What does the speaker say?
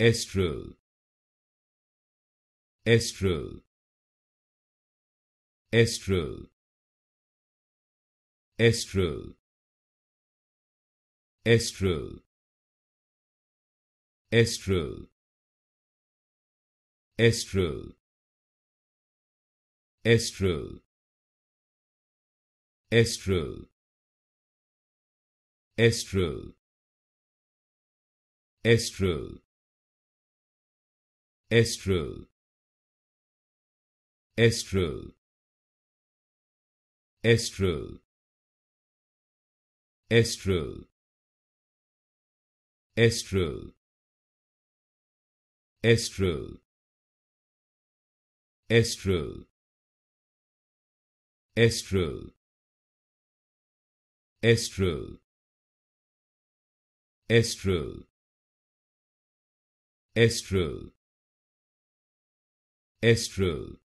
Estrel. Estrel. Estrel. Estrel. Estrel. Estrel. Estrel. Estrel. Estrel. Estral Estral Estrel. Estrel. Estrel. Estrel. Estrel. Estrel. Estrel. Estrel. estral estral estral Estrel.